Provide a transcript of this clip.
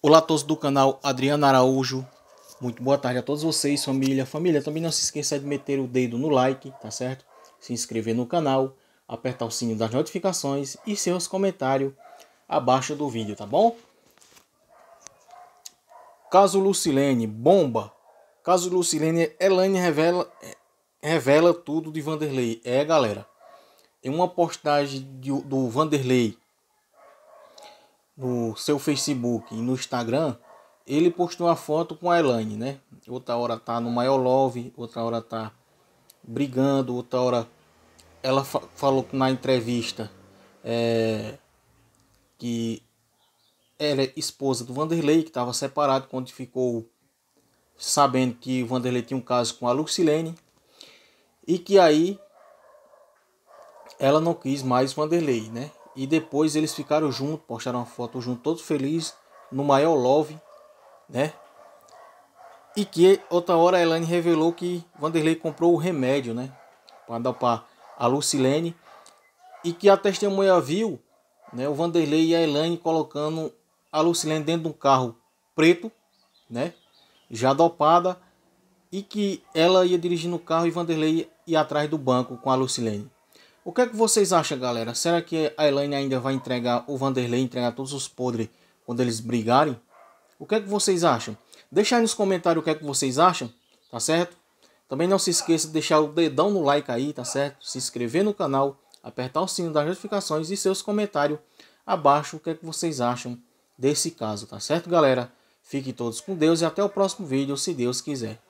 Olá a todos do canal Adriano Araújo. Muito boa tarde a todos vocês, família. Família, também não se esqueça de meter o dedo no like, tá certo? Se inscrever no canal, apertar o sininho das notificações e seus comentários abaixo do vídeo, tá bom? Caso Lucilene, bomba. Caso Lucilene, Elaine revela, revela tudo de Vanderlei. É, galera. Em uma postagem do Vanderlei no seu Facebook e no Instagram, ele postou uma foto com a Elaine, né? Outra hora tá no maior love, outra hora tá brigando, outra hora ela fa falou na entrevista é, que ela é esposa do Vanderlei, que estava separado quando ficou sabendo que o Vanderlei tinha um caso com a Lucilene e que aí ela não quis mais Vanderlei, né? E depois eles ficaram juntos, postaram uma foto junto, todos felizes, no maior love, né? E que outra hora a Elaine revelou que Vanderlei comprou o remédio, né? Para dar para a Lucilene. E que a testemunha viu né, o Vanderlei e a Elaine colocando a Lucilene dentro de um carro preto, né? Já dopada. E que ela ia dirigindo o carro e Vanderlei ia atrás do banco com a Lucilene. O que é que vocês acham, galera? Será que a Elaine ainda vai entregar o Vanderlei, entregar todos os podres quando eles brigarem? O que é que vocês acham? Deixa aí nos comentários o que é que vocês acham, tá certo? Também não se esqueça de deixar o dedão no like aí, tá certo? Se inscrever no canal, apertar o sino das notificações e seus comentários abaixo o que é que vocês acham desse caso, tá certo, galera? Fiquem todos com Deus e até o próximo vídeo, se Deus quiser.